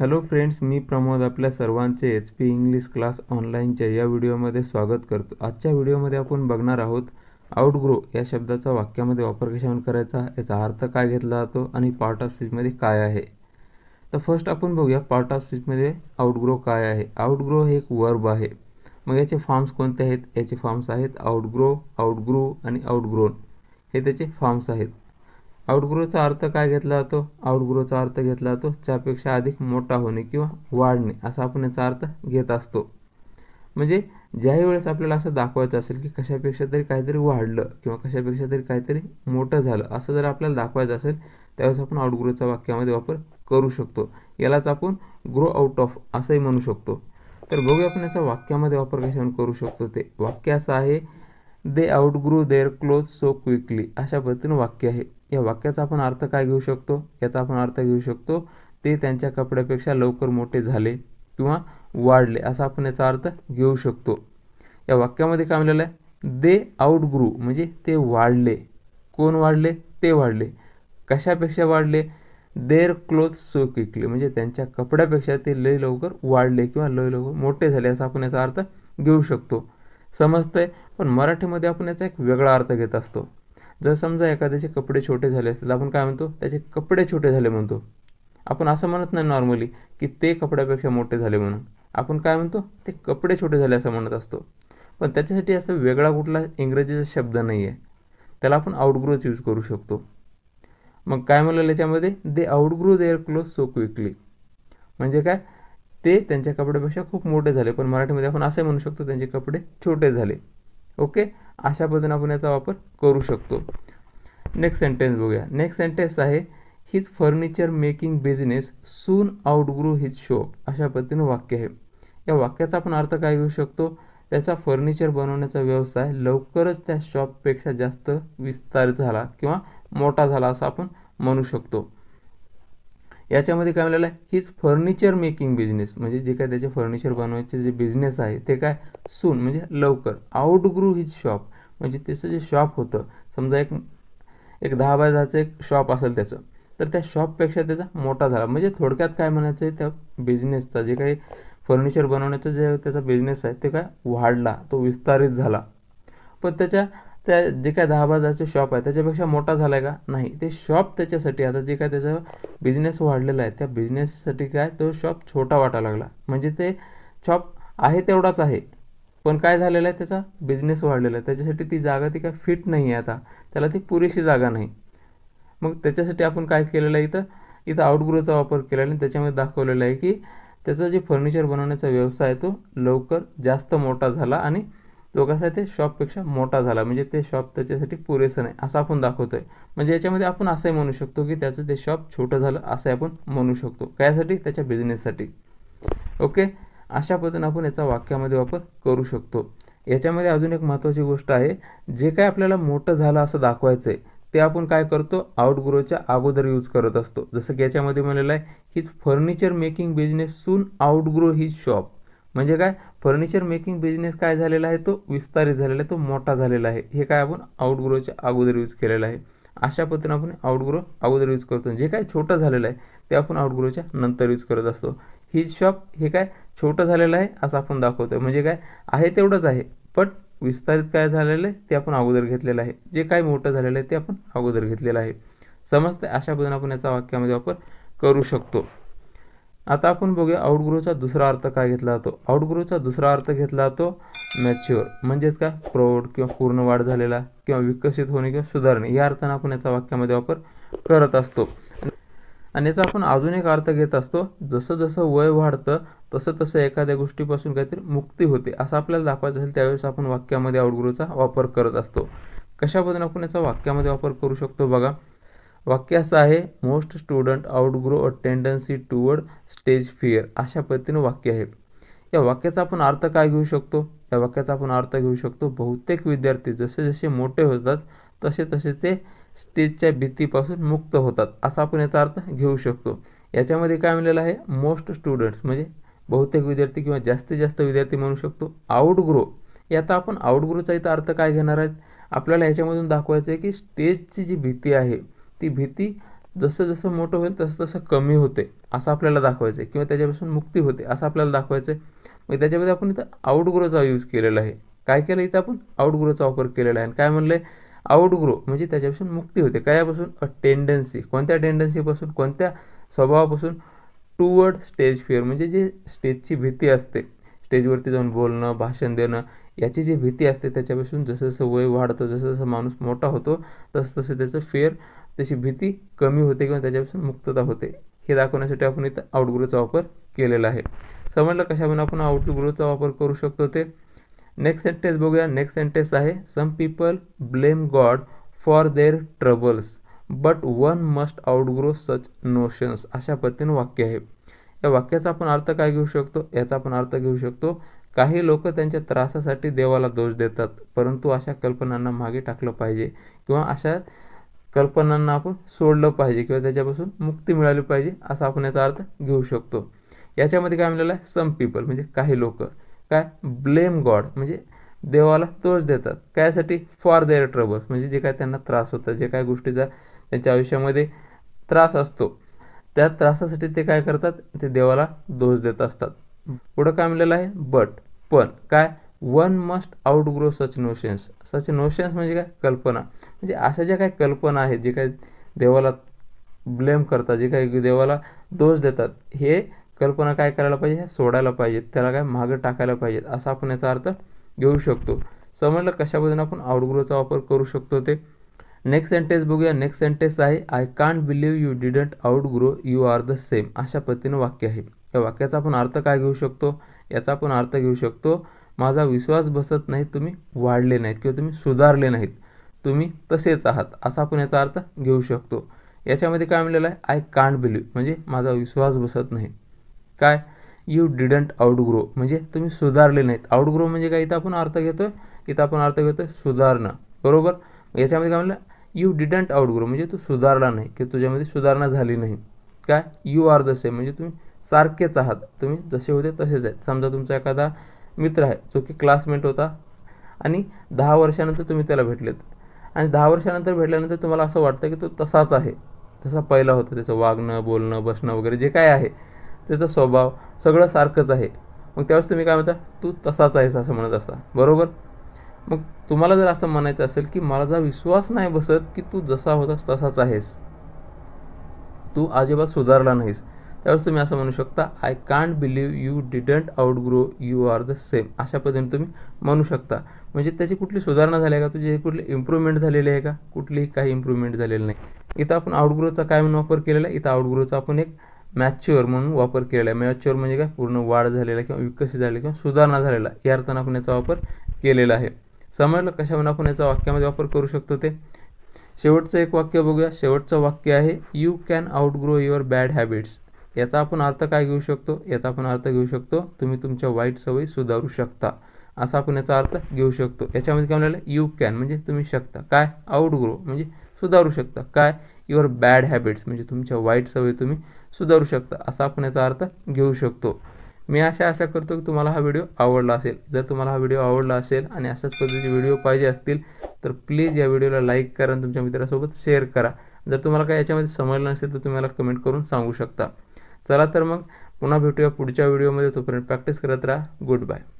hello friends मी प्रमोद आपल्या सर्वांचे H P English class ऑनलाईनच्या या व्हिडिओमध्ये स्वागत करतो आजच्या व्हिडिओमध्ये आपण बघणार आहोत आउटग्रो या शब्दाचा वाक्यामध्ये वापर कशावर करायचा याचा अर्थ काय घेतला जातो आणि पार्ट ऑफ स्पीचमध्ये काय आहे तर फर्स्ट आपण बघूया पार्ट ऑफ स्पीचमध्ये आउटग्रो काय आहे आउटग्रो हे एक वर्ब आहे मग याचे फॉर्म्स कोणते आहेत याचे फॉर्म्स आहेत आउटग्रो आउटग्रो आणि आउटग्रोन हे त्याचे फॉर्म्स आहेत आउटग्रोचा अर्थ काय घेतला जातो आउटग्रोचा अर्थ घेतला जातो त्यापेक्षा अधिक मोठा होणे किंवा वाढणे असा आपण याचा अर्थ घेत असतो म्हणजे ज्याही वेळेस आपल्याला असं दाखवायचं असेल की कशापेक्षा तरी काहीतरी वाढलं किंवा कशापेक्षा तरी काहीतरी मोठं झालं असं जर आपल्याला दाखवायचं असेल त्यावेळेस आपण आउटग्रोचा वाक्यामध्ये वापर करू शकतो यालाच आपण ग्रो आउट ऑफ असंही म्हणू शकतो तर बघूया आपण याचा वाक्यामध्ये वापर कशावर करू शकतो ते वाक्य असं आहे they outgrow their cloth so quickly अशा पद्धतीनं वाक्य आहे या वाक्याचा आपण अर्थ काय घेऊ शकतो याचा आपण अर्थ घेऊ शकतो ते त्यांच्या कपड्यापेक्षा लवकर मोठे झाले किंवा वाढले असा आपण याचा अर्थ घेऊ शकतो या वाक्यामध्ये काय म्हणलेलं आहे दे ग्रू म्हणजे ते वाढले कोण वाढले ते वाढले कशापेक्षा वाढले देअर क्लोथ सो क्विकली म्हणजे त्यांच्या कपड्यापेक्षा ते लय लवकर वाढले किंवा लय लवकर मोठे झाले असा आपण याचा अर्थ घेऊ शकतो समजतंय पण मराठीमध्ये आपण याचा एक वेगळा अर्थ घेत असतो जर समजा एखाद्याचे कपडे छोटे झाले असतील आपण काय म्हणतो त्याचे कपडे छोटे झाले म्हणतो आपण असं म्हणत नाही नॉर्मली की ते कपड्यापेक्षा मोठे झाले म्हणून आपण काय म्हणतो ते कपडे छोटे झाले असं म्हणत असतो पण त्याच्यासाठी असं वेगळा कुठला इंग्रजीचा शब्द नाही आहे त्याला आपण आउटग्रोथ यूज करू शकतो मग काय म्हणलं याच्यामध्ये they outgrow their cloth so quickly म्हणजे काय ते त्यांच्या कपड्यापेक्षा खूप मोठे झाले पण मराठीमध्ये आपण असे म्हणू शकतो त्यांचे कपडे छोटे झाले ओके अशा पद्धतीने आपण याचा वापर करू शकतो नेक्स्ट सेंटेन्स बघूया नेक्स्ट सेंटेन्स आहे his furniture making business soon outgrow his shop अशा पद्धतीनं वाक्य आहे या वाक्याचा आपण अर्थ काय घेऊ शकतो त्याचा फर्निचर बनवण्याचा व्यवसाय लवकरच त्या शॉपपेक्षा जास्त विस्तार झाला किंवा मोठा झाला असं आपण म्हणू शकतो याच्यामध्ये काय आहे हीच फर्निचर मेकिंग बिझनेस म्हणजे जे काय त्याचे फर्निचर बनवायचे जे बिझनेस आहे ते काय सून म्हणजे लवकर आउटग्रू हिज शॉप म्हणजे त्याचं जे शॉप होतं समजा एक एक दहा बाय दहाचं एक शॉप असेल त्याचं तर त्या शॉपपेक्षा त्याचा मोठा झाला म्हणजे थोडक्यात काय म्हणायचं आहे त्या बिझनेसचा जे काही फर्निचर बनवण्याचा जे त्याचा बिझनेस आहे ते काय वाढला तो विस्तारित झाला पण त्याच्या त्या जे काय दहा बाजाचं शॉप आहे त्याच्यापेक्षा मोठा झाला आहे का नाही ते शॉप त्याच्यासाठी आता जे काय त्याचा बिझनेस वाढलेला आहे त्या बिझनेससाठी काय तो शॉप छोटा वाटा लागला म्हणजे ते शॉप आहे तेवढाच आहे पण काय झालेलं आहे त्याचा बिझनेस वाढलेला आहे त्याच्यासाठी ती जागा ती काय फिट नाही आहे आता त्याला ती पुरेशी जागा नाही मग त्याच्यासाठी आपण काय केलेलं आहे इथं इथं आउटग्रोचा वापर केलेला आणि त्याच्यामध्ये दाखवलेला आहे की त्याचा जे फर्निचर बनवण्याचा व्यवसाय आहे तो लवकर जास्त मोठा झाला आणि तो कसा आहे ते शॉपपेक्षा मोठा झाला म्हणजे ते शॉप त्याच्यासाठी पुरेसं नाही असं आपण दाखवतोय म्हणजे याच्यामध्ये आपण असंही म्हणू शकतो की त्याचं ते शॉप छोटं झालं असंही आपण म्हणू शकतो कायसाठी त्याच्या बिझनेससाठी ओके अशा पद्धतीने आपण याचा वाक्यामध्ये वापर करू शकतो याच्यामध्ये अजून एक महत्त्वाची गोष्ट आहे जे काय आपल्याला मोठं झालं असं दाखवायचं आहे ते आपण काय करतो आउटग्रोच्या अगोदर यूज करत असतो जसं की याच्यामध्ये म्हणलेलं आहे हीच furniture making business soon outgrow ही शॉप म्हणजे काय फर्निचर मेकिंग बिझनेस काय झालेला आहे तो विस्तारित झालेला आहे तो मोठा झालेला आहे हे काय आपण आउटग्रोच्या अगोदर यूज केलेला आहे अशा पद्धतीने आपण आउटग्रो अगोदर यूज करतो जे काय छोटं झालेलं आहे ते आपण आउटग्रोच्या नंतर यूज करत असतो ही शॉप हे काय छोटं झालेलं आहे असं आपण दाखवतो म्हणजे काय आहे तेवढंच आहे पण विस्तारित काय झालेलं आहे ते आपण अगोदर घेतलेलं आहे जे काय मोठं झालेलं आहे ते आपण अगोदर घेतलेलं आहे समजतं अशा पद्धतीने आपण याचा वाक्यामध्ये वापर करू शकतो आता आपण बघूया आउटग्रोचा दुसरा अर्थ काय घेतला जातो आउटग्रोचा दुसरा अर्थ घेतला जातो मॅच्युअर म्हणजेच काय प्रौढ किंवा पूर्ण वाढ झालेला किंवा विकसित होणे किंवा सुधारणे या अर्थानं आपण याचा वाक्यामध्ये वापर करत असतो आणि याचा आपण अजून एक अर्थ घेत असतो जसं जसं वय वाढतं तसं तसं एखाद्या गोष्टीपासून काहीतरी मुक्ती होते असं आपल्याला दाखवायचं असेल त्यावेळेस आपण वाक्यामध्ये आउटग्रोचा वापर करत असतो कशाबद्दल आपण याचा वाक्यामध्ये वापर करू शकतो बघा वाक्य असं आहे most student outgrow a tendency toward stage fear अशा पद्धतीनं वाक्य आहे या वाक्याचा आपण अर्थ काय घेऊ शकतो या वाक्याचा आपण अर्थ घेऊ शकतो बहुतेक विद्यार्थी जसे जसे मोठे होतात तसे तसे ते स्टेजच्या भीतीपासून मुक्त होतात असा आपण याचा अर्थ घेऊ शकतो याच्यामध्ये काय म्हणलेलं आहे मोस्ट स्टुडंट्स म्हणजे बहुतेक विद्यार्थी किंवा जास्तीत जास्त विद्यार्थी म्हणू शकतो आउटग्रो यात आपण आउटग्रोचा इथं अर्थ काय घेणार आहेत आपल्याला याच्यामधून दाखवायचं आहे की स्टेजची जी भीती आहे ती भीती जसं जसं मोठं होईल तसं तसं कमी होते असं आपल्याला दाखवायचं आहे किंवा त्याच्यापासून मुक्ती होते असं आपल्याला दाखवायचं आहे मग त्याच्यामध्ये आपण इथं आउटग्रोचा यूज केलेला आहे काय केलं इथं आपण आउटग्रोचा वापर केलेला आहे आणि काय म्हणलं आहे आउटग्रो म्हणजे त्याच्यापासून मुक्ती होते कायापासून यापासून अ टेंडन्सी कोणत्या टेंडन्सीपासून कोणत्या स्वभावापासून टूवर्ड स्टेज फिअर म्हणजे जे स्टेजची भीती असते स्टेजवरती जाऊन बोलणं भाषण देणं याची जी भीती असते त्याच्यापासून जसं जसं वय वाढतं जसं जसं माणूस मोठा होतो तसं तसं त्याचं फेअर त्याची भीती कमी होते किंवा त्याच्यापासून मुक्तता होते हे दाखवण्यासाठी आपण इथं आउटग्रोचा वापर केलेला आहे समजलं कशामध्ये आपण आउटग्रोचा वापर करू शकतो ते नेक्स्ट सेंटेन्स बघूया नेक्स्ट सेंटेन्स आहे some people blame God for their troubles but one must outgrow such notions अशा पद्धतीनं वाक्य आहे या वाक्याचा आपण अर्थ काय घेऊ शकतो याचा आपण अर्थ घेऊ शकतो काही लोक त्यांच्या त्रासासाठी देवाला दोष देतात परंतु अशा कल्पनांना मागे टाकलं पाहिजे किंवा अशा कल्पनांना आपण सोडलं पाहिजे किंवा त्याच्यापासून मुक्ती मिळाली पाहिजे असा आपण याचा अर्थ घेऊ शकतो याच्यामध्ये काय म्हणलेलं आहे सम पीपल म्हणजे काही लोक काय ब्लेम गॉड म्हणजे देवाला दोष देतात कायसाठी फॉर देअर ट्रबल्स म्हणजे जे काय त्यांना त्रास होतात जे काय गोष्टीचा त्यांच्या आयुष्यामध्ये त्रास असतो त्या त्रासासाठी ते काय करतात ते देवाला दोष देत असतात पुढं काय म्हणलेलं आहे बट पण काय one must outgrow such notions such notions म्हणजे काय कल्पना म्हणजे अशा ज्या काही कल्पना आहेत जे काही देवाला ब्लेम करतात जे काही देवाला दोष देतात हे कल्पना काय करायला पाहिजे हे सोडायला पाहिजेत त्याला काय मागं टाकायला पाहिजेत असा आपण याचा अर्थ घेऊ शकतो समजलं कशा आपण आउटग्रोचा वापर करू शकतो ते नेक्स्ट सेंटेन्स बघूया नेक्स्ट सेंटेन्स आहे I can't believe you didn't outgrow you are the same अशा पद्धतीनं वाक्य आहे या वाक्याचा आपण अर्थ काय घेऊ शकतो याचा आपण अर्थ घेऊ शकतो माझा विश्वास बसत नाही तुम्ही वाढले नाहीत किंवा तुम्ही सुधारले नाहीत तुम्ही तसेच आहात असा आपण याचा अर्थ घेऊ शकतो याच्यामध्ये काय म्हणलेलं आहे आय कांट बिलीव म्हणजे माझा विश्वास बसत नाही काय यू डिडंट आउटग्रो म्हणजे तुम्ही सुधारले नाहीत आउटग्रो म्हणजे काय इथं आपण अर्थ घेतो आहे इथं आपण अर्थ घेतो आहे सुधारणं बरोबर याच्यामध्ये काय म्हणलं यू डिडंट आउटग्रो म्हणजे तू सुधारला नाही किंवा तुझ्यामध्ये सुधारणा झाली नाही काय यू आर द सेम म्हणजे तुम्ही सारखेच आहात तुम्ही जसे होते तसेच आहेत समजा तुमचा एखादा मित्र आहे जो की क्लासमेट होता आणि दहा वर्षानंतर तुम्ही त्याला भेटलेत आणि दहा वर्षानंतर भेटल्यानंतर तुम्हाला असं वाटतं की तो तसाच आहे जसा पहिला होता त्याचं वागणं बोलणं बसणं वगैरे जे काय आहे त्याचा स्वभाव सगळं सारखंच आहे मग त्यावेळेस तुम्ही काय म्हणता तू तसाच आहेस असं म्हणत असता बरोबर मग तुम्हाला जर असं म्हणायचं असेल की मला माझा विश्वास नाही बसत की तू जसा होतास तसाच आहेस तू अजिबात सुधारला नाहीस त्यावेळेस तुम्ही असं म्हणू शकता I can't believe you didn't outgrow you are the same अशा पद्धतीने तुम्ही म्हणू शकता म्हणजे त्याची कुठली सुधारणा झाली आहे का तुझी कुठली इम्प्रूव्हमेंट झालेली आहे का कुठलीही काही इम्प्रूव्हमेंट झालेली नाही इथं आपण आउटग्रोचा काय म्हणून वापर केलेला आहे इथं आउटग्रोचा आपण एक मॅच्युअर म्हणून वापर केलेला आहे मॅच्युअर म्हणजे काय पूर्ण वाढ झालेला किंवा विकसित झालेला किंवा सुधारणा झालेला या अर्थानं आपण याचा वापर केलेला आहे समजलं म्हणून आपण याचा वाक्यामध्ये वापर करू शकतो ते शेवटचं एक वाक्य बघूया शेवटचं वाक्य आहे you can outgrow your bad habits याचा आपण अर्थ काय घेऊ शकतो याचा आपण अर्थ घेऊ शकतो तुम्ही तुमच्या वाईट सवयी सुधारू शकता असा आपण याचा अर्थ घेऊ शकतो याच्यामध्ये काय म्हणाले यू कॅन म्हणजे तुम्ही शकता काय आउटग्रो म्हणजे सुधारू शकता काय युअर बॅड हॅबिट्स म्हणजे तुमच्या वाईट सवयी तुम्ही सुधारू शकता असा आपण याचा अर्थ घेऊ शकतो मी अशा आशा करतो की तुम्हाला हा व्हिडिओ आवडला असेल जर तुम्हाला हा व्हिडिओ आवडला असेल आणि अशाच पद्धतीचे व्हिडिओ पाहिजे असतील तर प्लीज या व्हिडिओला लाईक करा आणि तुमच्या मित्रासोबत शेअर करा जर तुम्हाला काय याच्यामध्ये समजलं नसेल तर तुम्हाला कमेंट करून सांगू शकता चला तर मग पुन्हा भेटूया पुढच्या व्हिडिओमध्ये तोपर्यंत प्रॅक्टिस करत राहा गुड बाय